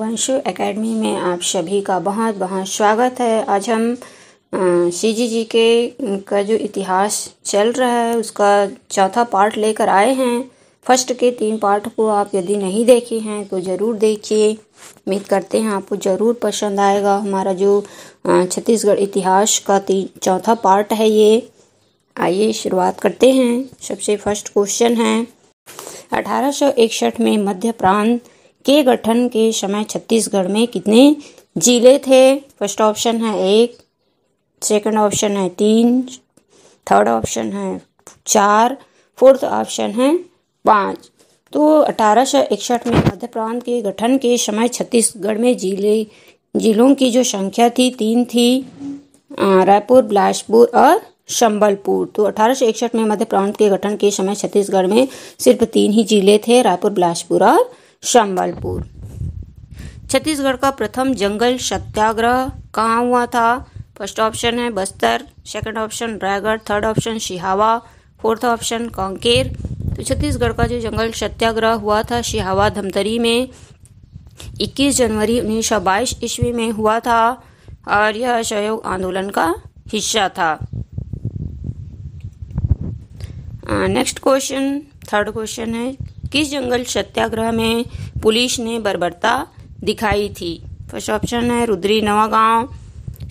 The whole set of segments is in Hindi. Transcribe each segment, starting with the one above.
रघुवंशु एकेडमी में आप सभी का बहुत बहुत स्वागत है आज हम सी जी जी के का जो इतिहास चल रहा है उसका चौथा पार्ट लेकर आए हैं फर्स्ट के तीन पार्ट को आप यदि नहीं देखे हैं तो ज़रूर देखिए उम्मीद करते हैं आपको ज़रूर पसंद आएगा हमारा जो छत्तीसगढ़ इतिहास का तीन चौथा पार्ट है ये आइए शुरुआत करते हैं सबसे फर्स्ट क्वेश्चन है अठारह में मध्य प्रांत के गठन के समय छत्तीसगढ़ में कितने जिले थे फर्स्ट ऑप्शन है एक सेकंड ऑप्शन है तीन थर्ड ऑप्शन है चार फोर्थ ऑप्शन है पाँच तो अठारह में मध्य प्रांत के गठन के समय छत्तीसगढ़ में जिले जिलों की जो संख्या थी तीन थी रायपुर बिलासपुर और संबलपुर तो अठारह में मध्य प्रांत के गठन के समय छत्तीसगढ़ में सिर्फ तीन ही जिले थे रायपुर बिलासपुर और संबलपुर छत्तीसगढ़ का प्रथम जंगल सत्याग्रह कहाँ हुआ था फर्स्ट ऑप्शन है Bastar second option Raigarh third option Shihawa fourth option Kanker तो छत्तीसगढ़ का जो जंगल सत्याग्रह हुआ था शिहावा धमतरी में 21 जनवरी 1922 ईस्वी में हुआ था और यह असहयोग आंदोलन का हिस्सा था नेक्स्ट क्वेश्चन थर्ड क्वेश्चन है किस जंगल सत्याग्रह में पुलिस ने बर्बरता दिखाई थी फर्स्ट ऑप्शन है Rudri Nawagaon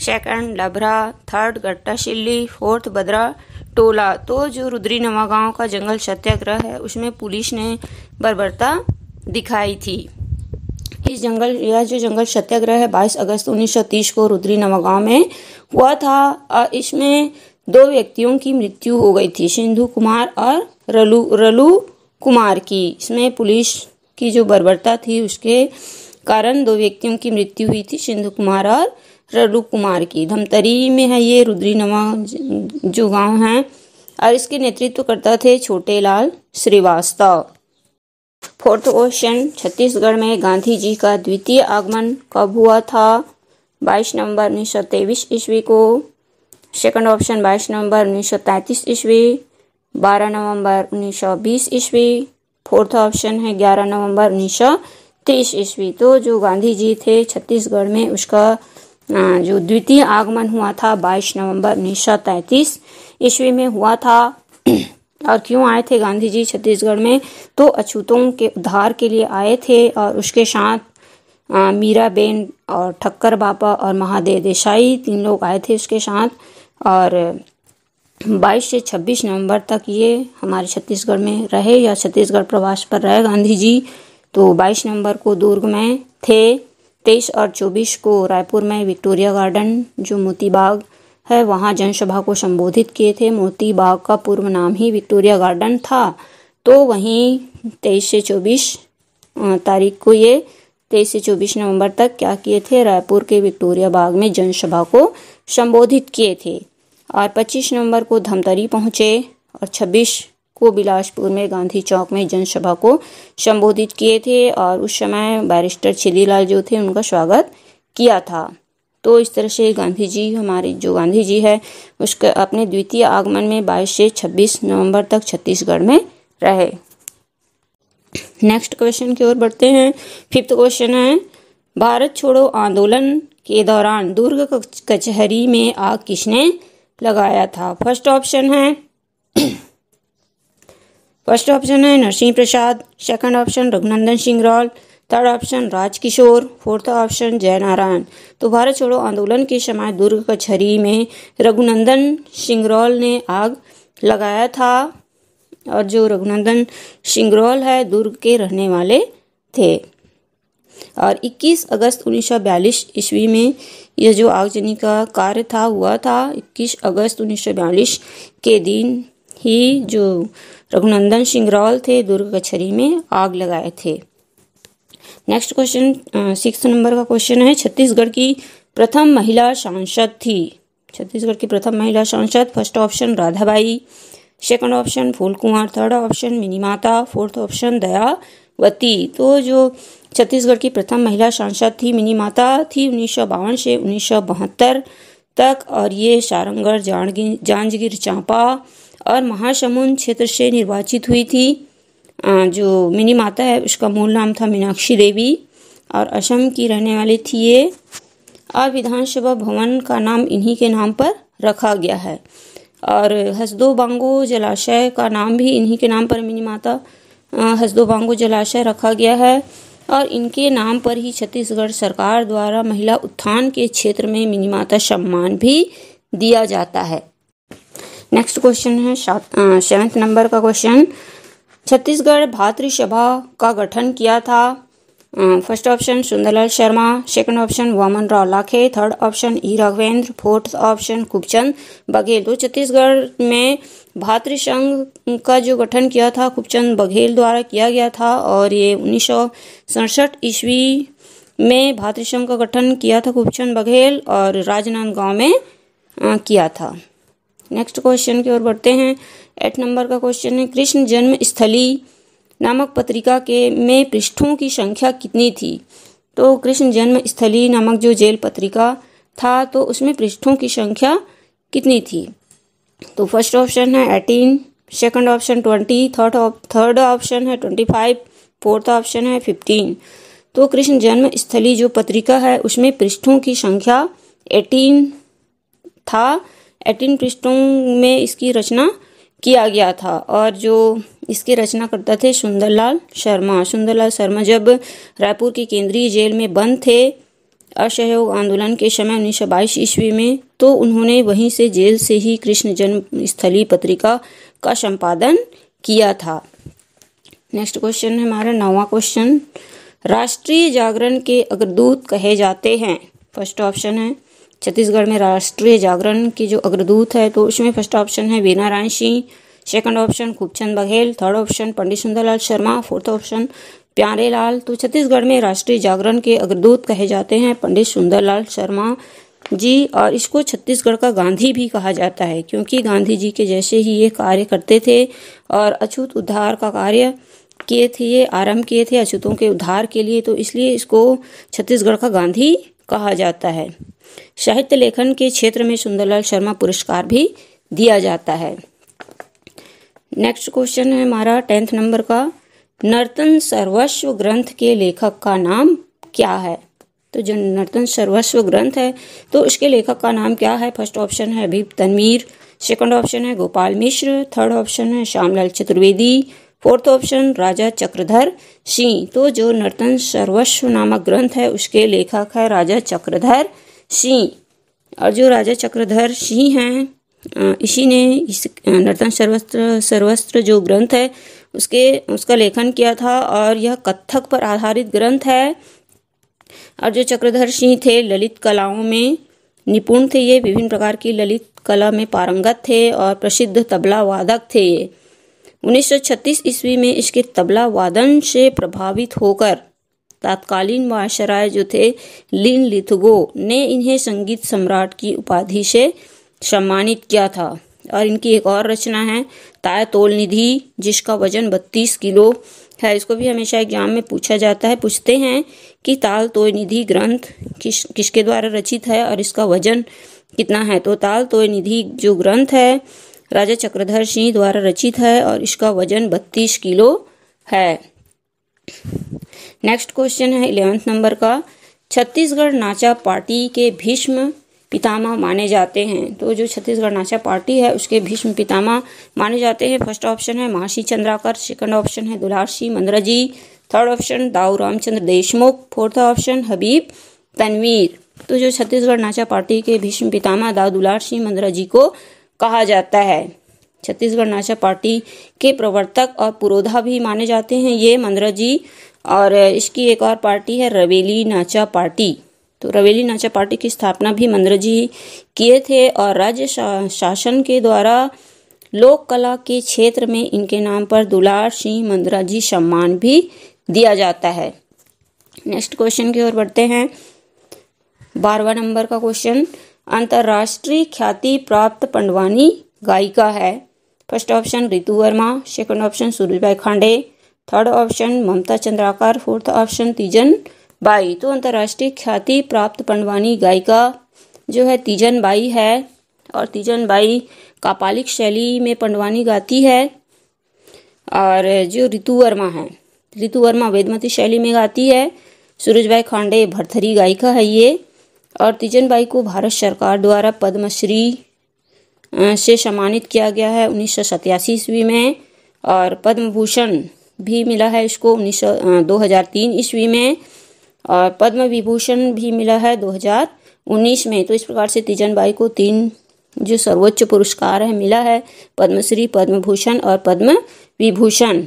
second Labhra third Gattashilli fourth Badra Tola तो जो रुद्री नवागांव का जंगल सत्याग्रह है उसमें पुलिस ने बर्बरता दिखाई थी इस जंगल यह जो जंगल सत्याग्रह है 22 अगस्त 1930 को रुद्री नवागांव में हुआ था और इसमें दो व्यक्तियों की मृत्यु हो गई थी सिंधु कुमार और रलू रलू कुमार की इसमें पुलिस की जो बर्बरता थी उसके कारण दो व्यक्तियों की मृत्यु हुई थी सिंधु कुमार और रलू कुमार की धमतरी में है ये रुद्रीनवा जो गांव है और इसके नेतृत्व करता थे छोटे लाल श्रीवास्तव फोर्थ क्वेश्चन छत्तीसगढ़ में गांधी जी का द्वितीय आगमन कब हुआ था 22 नवंबर उन्नीस ईस्वी को सेकंड ऑप्शन 22 नवंबर उन्नीस ईस्वी 12 नवंबर 1920 ईस्वी फोर्थ ऑप्शन है 11 नवंबर 1930 ईस्वी तो जो गांधी जी थे छत्तीसगढ़ में उसका जो द्वितीय आगमन हुआ था 22 नवंबर 1933 ईस्वी में हुआ था और क्यों आए थे गांधी जी छत्तीसगढ़ में तो अछूतों के उद्धार के लिए आए थे और उसके साथ मीराबेन और ठक्कर बापा और महादेव देसाई तीन लोग आए थे उसके साथ और बाईस से छब्बीस नवंबर तक ये हमारे छत्तीसगढ़ में रहे या छत्तीसगढ़ प्रवास पर रहे गांधी जी तो बाईस नवंबर को दुर्ग में थे तेईस और चौबीस को रायपुर में विक्टोरिया गार्डन जो मोती बाग है वहाँ जनसभा को संबोधित किए थे मोती बाग का पूर्व नाम ही विक्टोरिया गार्डन था तो वहीं तेईस से चौबीस तारीख को ये तेईस से चौबीस नवंबर तक क्या किए थे रायपुर के विक्टोरिया बाग में जनसभा को संबोधित किए थे और 25 नवंबर को धमतरी पहुंचे और 26 को बिलासपुर में गांधी चौक में जनसभा को संबोधित किए थे और उस समय बैरिस्टर छिदीलाल जो थे उनका स्वागत किया था तो इस तरह से गांधी जी हमारे जो गांधी जी है उसके अपने द्वितीय आगमन में 22 से 26 नवंबर तक छत्तीसगढ़ में रहे नेक्स्ट क्वेश्चन की ओर बढ़ते हैं फिफ्थ क्वेश्चन है भारत छोड़ो आंदोलन के दौरान दुर्ग कचहरी में आग किसने लगाया था फर्स्ट ऑप्शन है फर्स्ट ऑप्शन है Narsingh Prasad second option Raghunandan Singh Rol third option Rajkishore fourth option Jainarayan तो भारत छोड़ो आंदोलन के समय दुर्ग कचहरी में रघुनंदन सिंगरौल ने आग लगाया था और जो रघुनंदन सिंगरौल है दुर्ग के रहने वाले थे और 21 अगस्त 1942 ईस्वी में यह जो आगजनी का कार्य था हुआ था 21 अगस्त 1942 के दिन ही जो रघुनंदन सिंगरौल थे दुर्ग कचहरी में आग लगाए थे नेक्स्ट क्वेश्चन सिक्स नंबर का क्वेश्चन है छत्तीसगढ़ की प्रथम महिला सांसद थी छत्तीसगढ़ की प्रथम महिला सांसद first option Radhabai second option Phool Kunwar third option Minimata fourth option Dayawati तो जो छत्तीसगढ़ की प्रथम महिला सांसद थी मिनी माता थी उन्नीस से उन्नीस तक और ये सारंगढ़ जांजगीर चांपा और महासमुंद क्षेत्र से निर्वाचित हुई थी जो मिनी माता है उसका मूल नाम था मीनाक्षी देवी और असम की रहने वाली थी ये और विधानसभा भवन का नाम इन्हीं के नाम पर रखा गया है और हसदो बांगो जलाशय का नाम भी इन्हीं के नाम पर मिनी माता हसदो बांगो जलाशय रखा गया है और इनके नाम पर ही छत्तीसगढ़ सरकार द्वारा महिला उत्थान के क्षेत्र में मिनीमाता सम्मान भी दिया जाता है नेक्स्ट क्वेश्चन है सेवेंथ नंबर का क्वेश्चन छत्तीसगढ़ भातृसभा का गठन किया था first option Sundarlal Sharma second option Waman Rao Lakhe third option E Raghavendra fourth option Kupchand Baghel तो छत्तीसगढ़ में भातृ संघ का जो गठन किया था खूबचंद बघेल द्वारा किया गया था और ये उन्नीस ईस्वी में भातृ संघ का गठन किया था खूबचंद बघेल और राजनांदगांव में आ, किया था नेक्स्ट क्वेश्चन की ओर बढ़ते हैं एट नंबर का क्वेश्चन है कृष्ण जन्म स्थली नामक पत्रिका के में पृष्ठों की संख्या कितनी थी तो कृष्ण जन्म स्थली नामक जो जेल पत्रिका था तो उसमें पृष्ठों की संख्या कितनी थी तो फर्स्ट ऑप्शन है eighteen second option twenty third third option है ट्वेंटी फाइव फोर्थ ऑप्शन है फिफ्टीन तो कृष्ण जन्म स्थली जो पत्रिका है उसमें पृष्ठों की संख्या एटीन था एटीन पृष्ठों में इसकी रचना किया गया था और जो इसके करता थे सुंदरलाल शर्मा सुंदरलाल शर्मा जब रायपुर की केंद्रीय जेल में बंद थे असहयोग आंदोलन के समय उन्नीस सौ बाईस ईस्वी में तो उन्होंने वहीं से जेल से ही कृष्ण जन्म स्थली पत्रिका का संपादन किया था नेक्स्ट क्वेश्चन है हमारा नौवा क्वेश्चन राष्ट्रीय जागरण के अग्रदूत कहे जाते हैं फर्स्ट ऑप्शन है छत्तीसगढ़ में राष्ट्रीय जागरण की जो अग्रदूत है तो उसमें फर्स्ट ऑप्शन है Vinarayan Singh second option Khubchand Baghel third option Pandit Sundarlal Sharma fourth option Pyare Lal तो छत्तीसगढ़ में राष्ट्रीय जागरण के अग्रदूत कहे जाते हैं पंडित सुंदरलाल शर्मा जी और इसको छत्तीसगढ़ का गांधी भी कहा जाता है क्योंकि गांधी जी के जैसे ही ये कार्य करते थे और अछूत उद्धार का कार्य किए थे ये आरंभ किए थे अछूतों के उद्धार के लिए तो इसलिए इसको छत्तीसगढ़ का गांधी कहा जाता है साहित्य लेखन के क्षेत्र में सुंदरलाल शर्मा पुरस्कार भी दिया जाता है नेक्स्ट क्वेश्चन है हमारा टेंथ नंबर का नर्तन सर्वस्व ग्रंथ के लेखक का नाम क्या है तो जो नर्तन सर्वस्व ग्रंथ है तो उसके लेखक का नाम क्या है फर्स्ट ऑप्शन है अभी तनवीर सेकंड ऑप्शन है गोपाल मिश्र थर्ड ऑप्शन है श्यामलाल चतुर्वेदी फोर्थ ऑप्शन राजा चक्रधर सिंह तो जो नर्तन सर्वस्व नामक ग्रंथ है उसके लेखक है राजा चक्रधर सिंह और जो राजा चक्रधर सिंह हैं इसी ने इस नर्तन सर्वस्त्र सर्वस्त्र जो ग्रंथ है उसके उसका लेखन किया था और यह कत्थक पर आधारित ग्रंथ है और जो चक्रधर सिंह थे ललित कलाओं में निपुण थे ये विभिन्न प्रकार की ललित कला में पारंगत थे और प्रसिद्ध तबला वादक थे ये 1936 ईस्वी में इसके तबला वादन से प्रभावित होकर तात्कालीन महाशराय जो थे लिन लिथगो ने इन्हें संगीत सम्राट की उपाधि से सम्मानित किया था और इनकी एक और रचना है ताय तोल निधि जिसका वजन बत्तीस किलो है इसको भी हमेशा एग्जाम में पूछा जाता है पूछते हैं कि ताल तोय निधि ग्रंथ किस किसके द्वारा रचित है और इसका वजन कितना है तो ताल तोय निधि जो ग्रंथ है राजा चक्रधर सिंह द्वारा रचित है और इसका वजन बत्तीस किलो है नेक्स्ट क्वेश्चन है इलेवेंथ नंबर का छत्तीसगढ़ नाचा पार्टी के भीष्म पितामह माने जाते हैं तो जो छत्तीसगढ़ नाचा पार्टी है उसके भीष्म पितामह माने जाते हैं फर्स्ट ऑप्शन है महाशी चंद्राकर सेकंड ऑप्शन है Dularsi Mandra ji third option Dau Ramchandra Deshmukh fourth option Habib Tanvir तो जो छत्तीसगढ़ नाचा पार्टी के भीष्म पितामह दाऊ दुलार सिंह मंद्रा जी को कहा जाता है छत्तीसगढ़ नाचा पार्टी के प्रवर्तक और पुरोधा भी माने जाते हैं ये मंद्रा जी और इसकी एक और पार्टी है रवेली नाचा पार्टी तो रवेली नाचा पार्टी की स्थापना भी मंद्र जी किए थे और राज्य शा, शासन के द्वारा लोक कला के क्षेत्र में इनके नाम पर दुलार सिंह मंदरा जी सम्मान भी दिया जाता है नेक्स्ट क्वेश्चन की ओर बढ़ते हैं बारवा नंबर का क्वेश्चन अंतर्राष्ट्रीय ख्याति प्राप्त पंडवानी गायिका है first option Ritu Verma second option Surajbai Khande third option Mamta Chandrakar fourth option Teejan Bai तो अंतर्राष्ट्रीय ख्याति प्राप्त पंडवानी गायिका जो है तीजन बाई है और तीजन बाई कापालिक शैली में पंडवानी गाती है और जो रितु वर्मा है रितु वर्मा वेदमती शैली में गाती है सूरजबाई खांडे भरथरी गायिका है ये और तीजन बाई को भारत सरकार द्वारा पद्मश्री से सम्मानित किया गया है उन्नीस सौ सत्यासी ईस्वी में और पद्म भूषण भी मिला है इसको उन्नीस सौ दो हज़ार तीन ईस्वी में और पद्म विभूषण भी मिला है 2019 में तो इस प्रकार से तीजन बाई को तीन जो सर्वोच्च पुरस्कार है मिला है पद्मश्री पद्म भूषण और Padma Vibhushan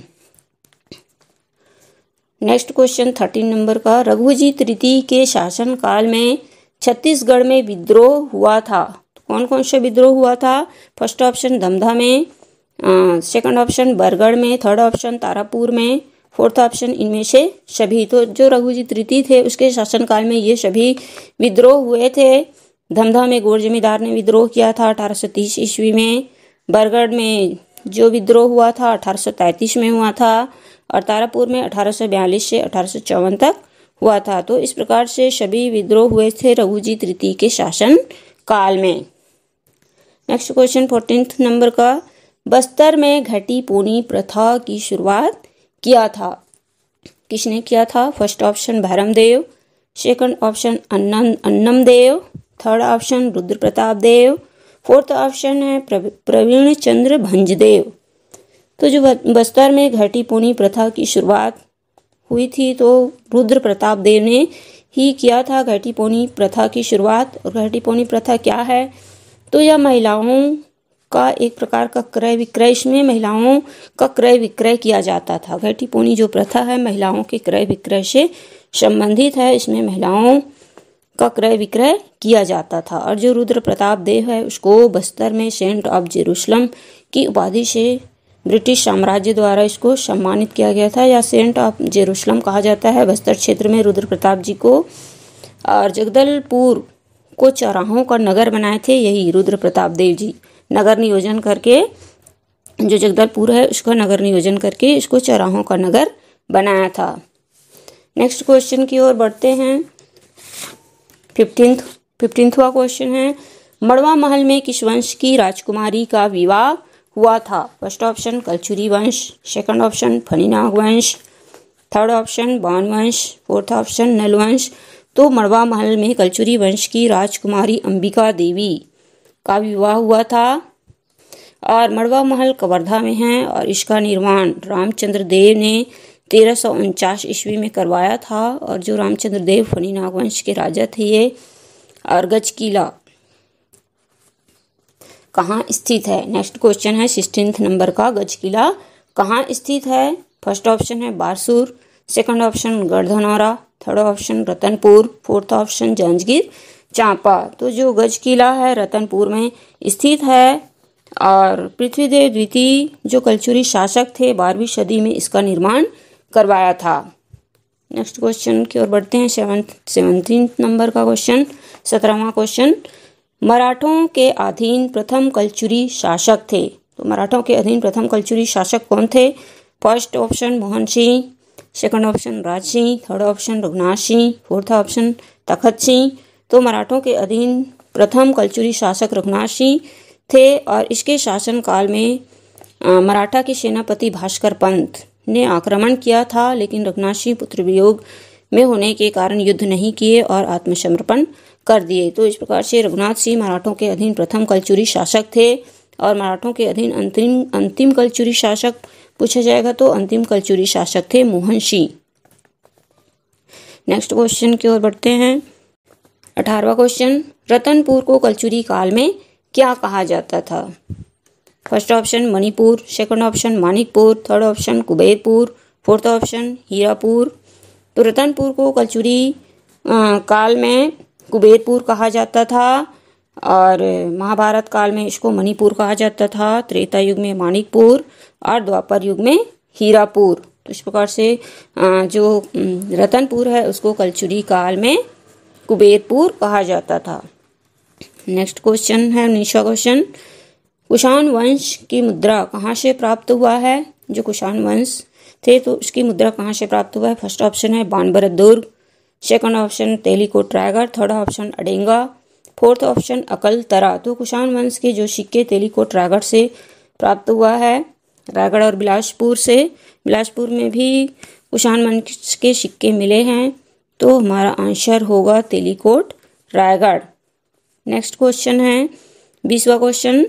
next question thirteen number का रघुजी तृतीय के शासनकाल में छत्तीसगढ़ में विद्रोह हुआ था तो कौन कौन सा विद्रोह हुआ था फर्स्ट ऑप्शन धमधा में सेकंड ऑप्शन बरगढ़ में थर्ड ऑप्शन तारापुर में फोर्थ ऑप्शन इनमें से सभी तो जो रघुजी तृतीय थे उसके शासनकाल में ये सभी विद्रोह हुए थे धमधा में गोर जमींदार ने विद्रोह किया था 1830 ईस्वी में बरगढ़ में जो विद्रोह हुआ था 1833 में हुआ था और तारापुर में 1842 से अठारह तक हुआ था तो इस प्रकार से सभी विद्रोह हुए थे रघुजी तृतीय के शासन काल में नेक्स्ट क्वेश्चन फोर्टीन नंबर का बस्तर में घटी पोनी प्रथा की शुरुआत किया था किसने किया था first option Bhairam Dev second option Annam Dev third option Rudra Pratap Dev fourth option है प्रवीण चंद्र भंजदेव तो जो बस्तर में घटी पूनी प्रथा की शुरुआत हुई थी तो रुद्र प्रताप देव ने ही किया था घटी पूनी प्रथा की शुरुआत और घाटी पूनी प्रथा क्या है तो यह महिलाओं का एक प्रकार का क्रय विक्रय इसमें महिलाओं का क्रय विक्रय किया जाता था घटी पोनी जो प्रथा है महिलाओं के क्रय विक्रय से संबंधित है इसमें महिलाओं का क्रय विक्रय किया जाता था और जो रुद्र प्रताप देव है उसको बस्तर में सेंट ऑफ जेरूसलम की उपाधि से ब्रिटिश साम्राज्य द्वारा इसको सम्मानित किया गया था या सेंट ऑफ जेरूसलम कहा जाता है बस्तर क्षेत्र में रुद्र प्रताप जी को और जगदलपुर को चौराहों का नगर बनाए थे यही रुद्र प्रताप देव जी नगर नियोजन करके जो जगदलपुर है उसका नगर नियोजन करके इसको चौराहों का नगर बनाया था नेक्स्ट क्वेश्चन की ओर बढ़ते हैं फिफ्टींथ फिफ्टींथवा क्वेश्चन है मड़वा महल में किस वंश की राजकुमारी का विवाह हुआ था फर्स्ट ऑप्शन कलचुरी वंश सेकंड ऑप्शन फनीनाग वंश थर्ड ऑप्शन बान वंश फोर्थ ऑप्शन नलवंश तो मड़वा महल में कलचुरी वंश की राजकुमारी अंबिका देवी का विवाह हुआ था और मड़वा महल कवर्धा में है और इसका निर्माण रामचंद्र देव ने तेरह सौ उनचास ईस्वी में करवाया था और जो रामचंद्र देव फणी नागवंश के राजा थे ये और गज किला कहाँ स्थित है नेक्स्ट क्वेश्चन है सिक्सटीन नंबर का गज किला कहाँ स्थित है फर्स्ट ऑप्शन है Barsur second option Garhdhanora third option Ratanpur fourth option Janjgir Champa तो जो गज किला है रतनपुर में स्थित है और पृथ्वीदेव द्वितीय जो कलचुरी शासक थे बारहवीं सदी में इसका निर्माण करवाया था नेक्स्ट क्वेश्चन की ओर बढ़ते हैं सेवन्थ सेवनटीन नंबर का क्वेश्चन सत्रहवा क्वेश्चन मराठों के अधीन प्रथम कलचुरी शासक थे तो मराठों के अधीन प्रथम कलचुरी शासक कौन थे first option Mohan Singh second option Raj Singh third option Raghunath Singh fourth option Takhat Singh तो मराठों के अधीन प्रथम कलचुरी शासक रघुनाथ सिंह थे और इसके शासनकाल में मराठा के सेनापति भास्कर पंत ने आक्रमण किया था लेकिन रघुनाथ सिंह पुत्र वियोग में होने के कारण युद्ध नहीं किए और आत्मसमर्पण कर दिए तो इस प्रकार से रघुनाथ सिंह मराठों के अधीन प्रथम कलचुरी शासक थे और मराठों के अधीन अंतिम अंतिम कलचुरी शासक पूछा जाएगा तो अंतिम कलचुरी शासक थे मोहन सिंह नेक्स्ट क्वेश्चन की ओर बढ़ते हैं अठारवा क्वेश्चन रतनपुर को कलचुरी काल में क्या कहा जाता था first option Manipur second option Manikpur third option Kuberpur fourth option Hirapur तो रतनपुर को कलचुरी काल में कुबेरपुर कहा जाता था और महाभारत काल में इसको मणिपुर कहा जाता था त्रेता युग में मानिकपुर और द्वापर युग में हीरापुर तो इस प्रकार से जो रतनपुर है उसको कलचुरी काल में कुबेरपुर कहा जाता था नेक्स्ट क्वेश्चन है निशा क्वेश्चन कुषाण वंश की मुद्रा कहाँ से प्राप्त हुआ है जो कुषाण वंश थे तो उसकी मुद्रा कहाँ से प्राप्त हुआ है फर्स्ट ऑप्शन है Banbar Durg second option Telikot Raigarh third option Adenga fourth option Akaltara तो कुषाण वंश के जो सिक्के तेलीकोट रायगढ़ से प्राप्त हुआ है रायगढ़ और बिलासपुर से बिलासपुर में भी कुषाण वंश के सिक्के मिले हैं तो हमारा आंसर होगा तेलीकोट रायगढ़ नेक्स्ट क्वेश्चन है बीसवा क्वेश्चन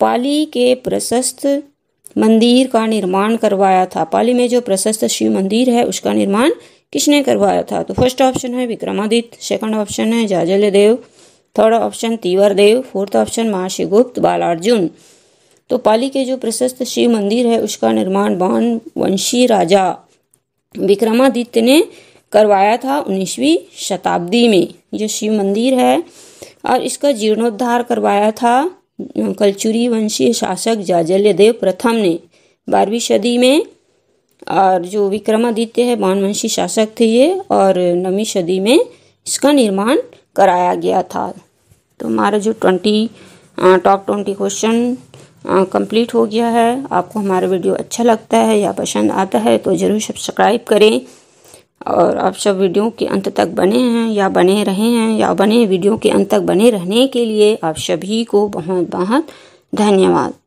पाली के प्रशस्त मंदिर का निर्माण करवाया था पाली में जो प्रशस्त शिव मंदिर है उसका निर्माण किसने करवाया था तो फर्स्ट ऑप्शन है विक्रमादित्य सेकंड ऑप्शन है Jajalya Dev third option Tivar Dev fourth option Mahashivgupta Balarjun तो पाली के जो प्रशस्त शिव मंदिर है उसका निर्माण बान वंशी राजा विक्रमादित्य ने करवाया था उन्नीसवीं शताब्दी में जो शिव मंदिर है और इसका जीर्णोद्धार करवाया था कलचुरी वंशीय शासक जाजल्यदेव प्रथम ने बारहवीं सदी में और जो विक्रमादित्य है बानवंशी शासक थे ये और नवीं सदी में इसका निर्माण कराया गया था तो हमारा जो twenty top twenty question complete हो गया है आपको हमारा वीडियो अच्छा लगता है या पसंद आता है तो ज़रूर सब्सक्राइब करें और आप सब वीडियो के अंत तक बने हैं या बने रहे हैं या बने वीडियो के अंत तक बने रहने के लिए आप सभी को बहुत बहुत धन्यवाद